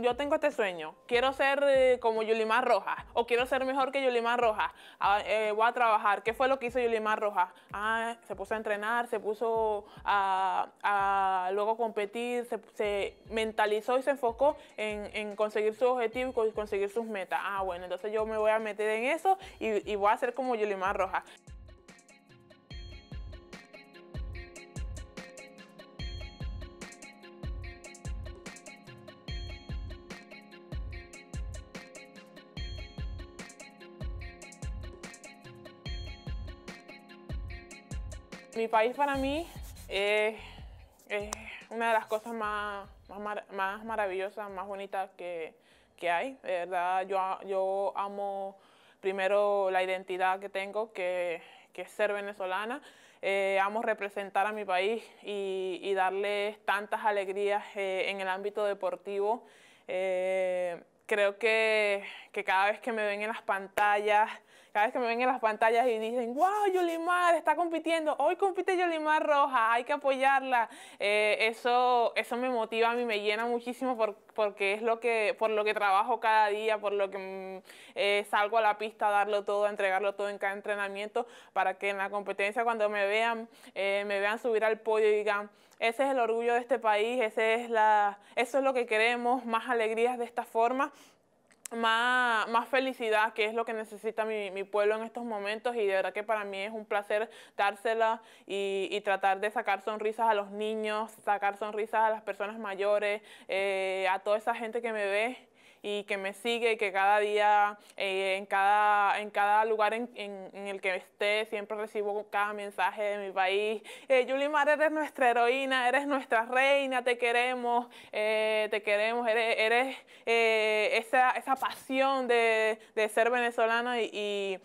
yo tengo este sueño, quiero ser eh, como Yulimar Rojas o quiero ser mejor que Yulimar Rojas, ah, eh, voy a trabajar, ¿qué fue lo que hizo Yulimar Rojas? Ah, se puso a entrenar, se puso a, a luego competir, se, mentalizó y se enfocó en, conseguir su objetivo y conseguir sus metas. Ah, bueno, entonces yo me voy a meter en eso y, y voy a ser como Yulimar Rojas. Mi país para mí es, una de las cosas más, más, maravillosas, más bonitas que, que, hay. De verdad, yo, yo amo primero la identidad que tengo, que, es ser venezolana. Eh, amo representar a mi país y, darle tantas alegrías eh, en el ámbito deportivo. Eh, creo que, cada vez que me ven en las pantallas, cada vez que me ven en las pantallas y dicen, wow, Yolimar está compitiendo, hoy compite Yolimar Roja, hay que apoyarla, eh, eso, eso me motiva, a mí me llena muchísimo porque es lo que, por lo que trabajo cada día, por lo que mm, eh, salgo a la pista a darlo todo, entregarlo todo en cada entrenamiento, para que en la competencia cuando me vean, eh, me vean subir al podio y digan, ese es el orgullo de este país, ese es la, eso es lo que queremos, más alegrías de esta forma. Más, felicidad, que es lo que necesita mi, pueblo en estos momentos y de verdad que para mí es un placer dársela y, y tratar de sacar sonrisas a los niños, sacar sonrisas a las personas mayores, eh, a toda esa gente que me ve y que me sigue y que cada día, eh, en, cada, en cada lugar en, en, el que esté, siempre recibo cada mensaje de mi país. Eh, Yulimar, eres nuestra heroína, eres nuestra reina, te queremos, eh, te queremos, eres, eres eh, esa, esa, pasión de, de ser venezolano y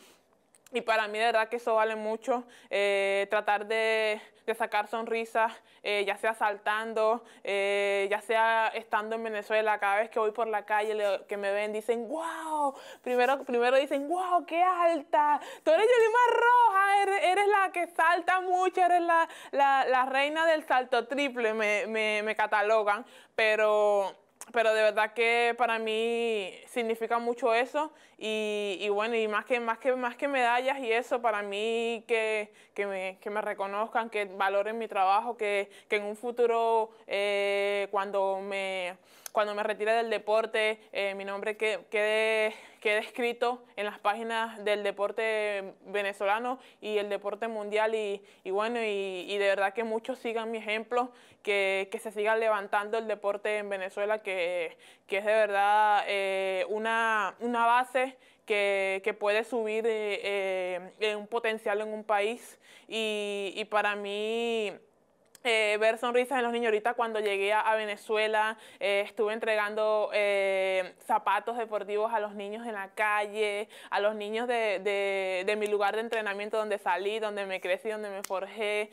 y para mí de verdad que eso vale mucho, eh, tratar de, sacar sonrisas, eh, ya sea saltando, eh, ya sea estando en Venezuela, cada vez que voy por la calle, que me ven, dicen, wow, primero, primero dicen, wow, qué alta, tú eres Yolima Roja, er, eres, la que salta mucho, eres la, reina del salto triple, me, me, me catalogan, pero pero de verdad que para mí significa mucho eso y, bueno, y más que, más, que, más que medallas y eso, para mí que, me, reconozcan, que valoren mi trabajo, que, en un futuro eh, cuando me cuando me retire del deporte, eh, mi nombre quede, quede, escrito en las páginas del deporte venezolano y el deporte mundial. Y, bueno, y, de verdad que muchos sigan mi ejemplo, que, se siga levantando el deporte en Venezuela, que, es de verdad eh, una, base que, puede subir eh, un potencial en un país y, y para mí eh, ver sonrisas en los niños. Ahorita cuando llegué a, Venezuela eh, estuve entregando eh, zapatos deportivos a los niños en la calle, a los niños de, de, mi lugar de entrenamiento donde salí, donde me crecí, donde me forjé.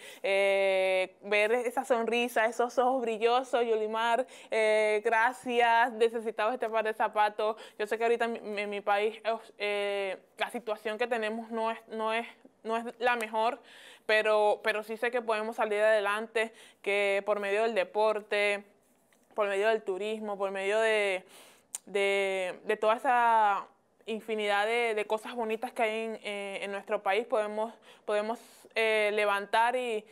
ver esa sonrisa, esos ojos brillosos, Yolimar, gracias, necesitaba este par de zapatos. Yo sé que ahorita en mi, país la situación que tenemos no es, no es no es la mejor, pero, pero sí sé que podemos salir adelante, que por medio del deporte, por medio del turismo, por medio de, de, de toda esa infinidad de, cosas bonitas que hay en, eh, nuestro país, podemos, podemos eh, levantar y,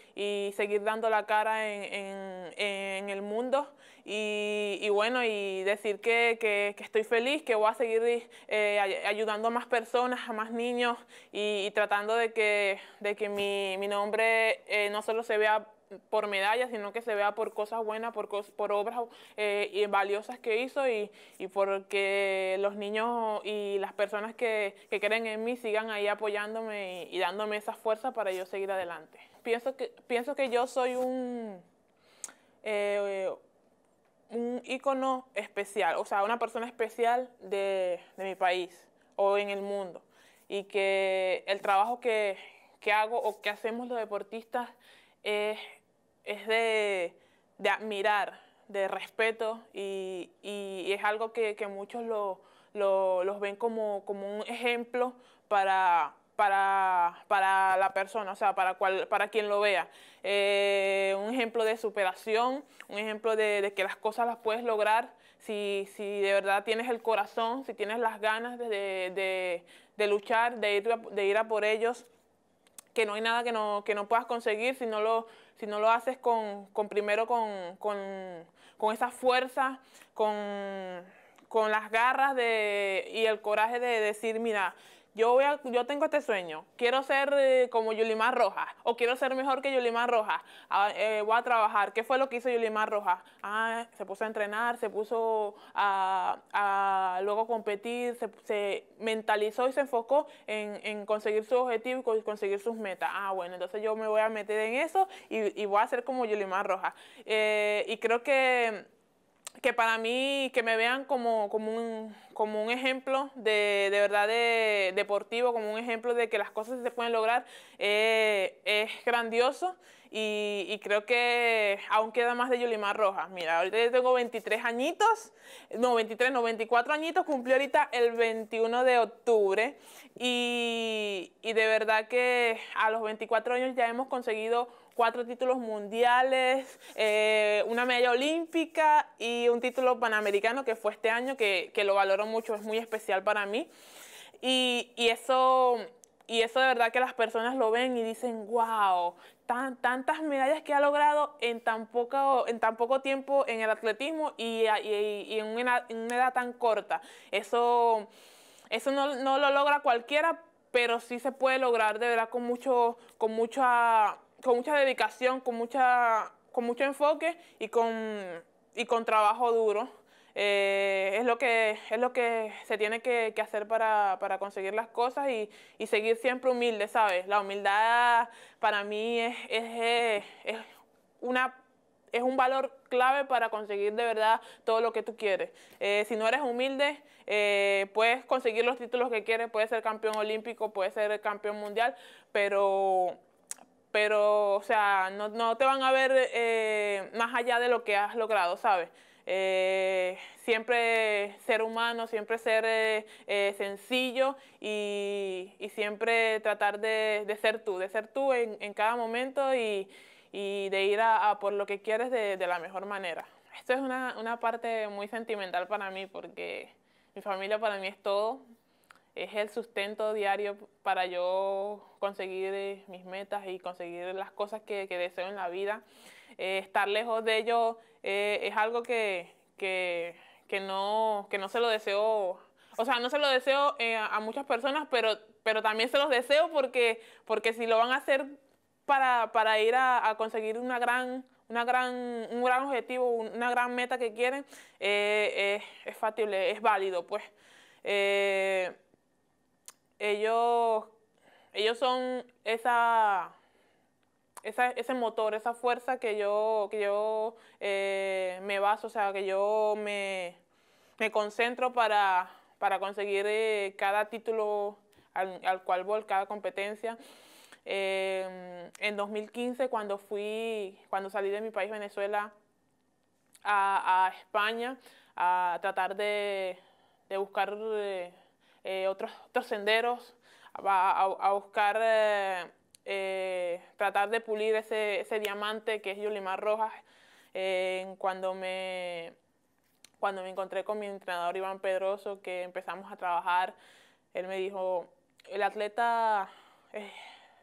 seguir dando la cara en, en, el mundo. Y, y, bueno, y decir que, que, estoy feliz, que voy a seguir eh, ayudando a más personas, a más niños y, tratando de que, de que mi, mi nombre no solo se vea por medallas, sino que se vea por cosas buenas, por, por obras eh, valiosas que hizo y, y, porque los niños y las personas que, creen en mí sigan ahí apoyándome y, dándome esa fuerza para yo seguir adelante. Pienso que, pienso que yo soy un... Eh, un ícono especial, o sea, una persona especial de, de mi país o en el mundo. Y que el trabajo que, que hago o que hacemos los deportistas es es de, admirar, de respeto y, es algo que, muchos los ven como, como un ejemplo para, para, la persona, o sea, para, cual, para quien lo vea. Eh, un ejemplo de superación, un ejemplo de, que las cosas las puedes lograr si, si, de verdad tienes el corazón, si tienes las ganas de, luchar, de ir, de ir a por ellos, que no hay nada que no, que no puedas conseguir si no lo si no lo haces con, con primero con, con, con, esa fuerza, con, las garras de, y el coraje de decir, mira, yo, voy yo tengo este sueño, quiero ser eh, como Yulimar Rojas, o quiero ser mejor que Yulimar Rojas, ah, eh, voy a trabajar, ¿qué fue lo que hizo Yulimar Rojas? Ah, se puso a entrenar, se puso a, a luego competir, se, mentalizó y se enfocó en, conseguir su objetivo y conseguir sus metas. Ah, bueno, entonces yo me voy a meter en eso y, voy a ser como Yulimar Rojas. Eh, y creo que que para mí, que me vean como, un, ejemplo de, verdad de, deportivo, como un ejemplo de que las cosas se pueden lograr, eh, es grandioso y, creo que aún queda más de Yulimar Rojas. Mira, ahorita yo tengo 23 añitos, no, 23, no, 24 añitos, Cumplió ahorita el 21 de octubre y, y de verdad que a los 24 años ya hemos conseguido cuatro títulos mundiales, eh, una medalla olímpica y un título panamericano que fue este año, que, que lo valoro mucho, es muy especial para mí. Y, y, eso... Y eso de verdad que las personas lo ven y dicen, wow, tan, tantas medallas que ha logrado en tan poco, en tan poco tiempo en el atletismo y, y, y en, una, en una edad tan corta. Eso, eso no, no lo logra cualquiera, pero sí se puede lograr de verdad con mucho, con mucha con mucha dedicación, con, mucha, con mucho enfoque y con, y con trabajo duro. Eh, es, lo que, es lo que se tiene que, hacer para, conseguir las cosas y, seguir siempre humilde, ¿sabes? La humildad para mí es, una, es un valor clave para conseguir de verdad todo lo que tú quieres. Eh, si no eres humilde, eh, puedes conseguir los títulos que quieres, puedes ser campeón olímpico, puedes ser campeón mundial, pero pero, o sea, no, te van a ver eh, más allá de lo que has logrado, ¿sabes? Eh, siempre ser humano, siempre ser eh, sencillo y, siempre tratar de, ser tú, de ser tú en, cada momento y, de ir a, por lo que quieres de, la mejor manera. Esto es una, una parte muy sentimental para mí porque mi familia para mí es todo, es el sustento diario para yo conseguir eh, mis metas y conseguir las cosas que, deseo en la vida. Eh, estar lejos de ello eh, es algo que, no, que no se lo deseo, o sea, no se lo deseo a muchas personas, pero, pero también se los deseo porque, porque si lo van a hacer para, ir a, conseguir una gran una gran, un gran objetivo, una gran meta que quieren, es factible, es válido, pues ellos, ellos son esa, ese motor, esa fuerza que yo, que yo eh, me baso, o sea, que yo me, concentro para, para conseguir eh, cada título al, cual voy, cada competencia. Eh, en 2015, cuando fui, cuando salí de mi país, Venezuela, a, España, a tratar de, de buscar eh, otros, otros senderos, a, buscar eh, eh, tratar de pulir ese, diamante que es Yulimar Rojas. cuando, me, cuando me encontré con mi entrenador Iván Pedroso, que empezamos a trabajar, él me dijo, el atleta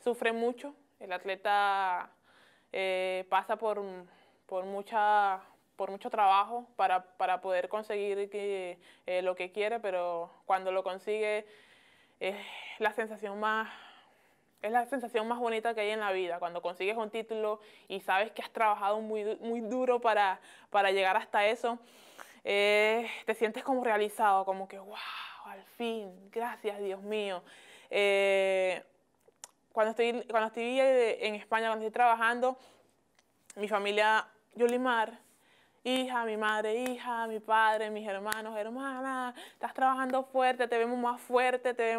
sufre mucho, el atleta pasa por, por mucha por mucho trabajo para, poder conseguir eh, lo que quiere, pero cuando lo consigue es la sensación más es la sensación más bonita que hay en la vida, cuando consigues un título y sabes que has trabajado muy, muy duro para, llegar hasta eso, eh, te sientes como realizado, como que, wow, al fin, gracias Dios mío. Eh, cuando, estoy, cuando estoy en España, cuando estoy trabajando, mi familia Yolimar hija, mi madre, hija, mi padre, mis hermanos, hermanas, estás trabajando fuerte, te vemos más fuerte, te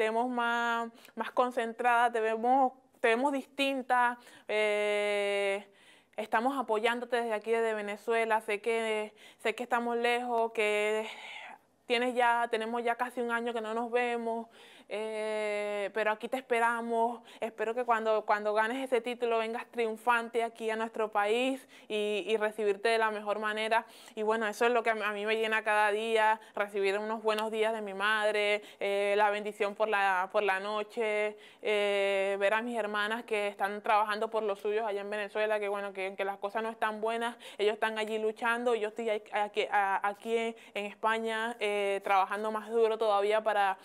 vemos, más, más concentrada, te vemos, te vemos distinta. Eh, estamos apoyándote desde aquí, desde Venezuela. Sé que, sé que estamos lejos, que tienes ya, tenemos ya casi un año que no nos vemos. Eh, pero aquí te esperamos, espero que cuando, cuando ganes ese título vengas triunfante aquí a nuestro país y, recibirte de la mejor manera. Y bueno, eso es lo que a mí me llena cada día, recibir unos buenos días de mi madre, eh, la bendición por la, por la noche, eh, ver a mis hermanas que están trabajando por los suyos allá en Venezuela, que bueno, que, las cosas no están buenas, ellos están allí luchando, yo estoy aquí, aquí, en España eh, trabajando más duro todavía para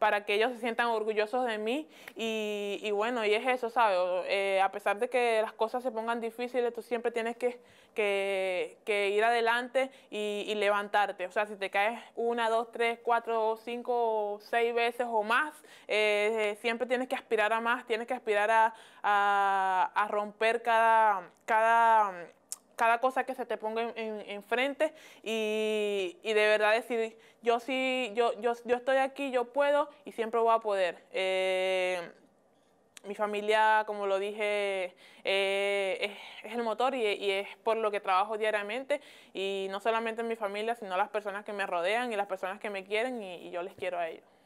para que ellos se sientan orgullosos de mí y, bueno, y es eso, ¿sabes? Eh, a pesar de que las cosas se pongan difíciles, tú siempre tienes que, ir adelante y, levantarte. O sea, si te caes una, dos, tres, cuatro, cinco, seis veces o más, eh, siempre tienes que aspirar a más, tienes que aspirar a, romper cada cada cosa que se te ponga enfrente en, y, de verdad decir, yo sí, yo, yo, yo, estoy aquí, yo puedo y siempre voy a poder. Eh, mi familia, como lo dije, eh, es, el motor y, es por lo que trabajo diariamente y no solamente mi familia, sino las personas que me rodean y las personas que me quieren y yo les quiero a ellos.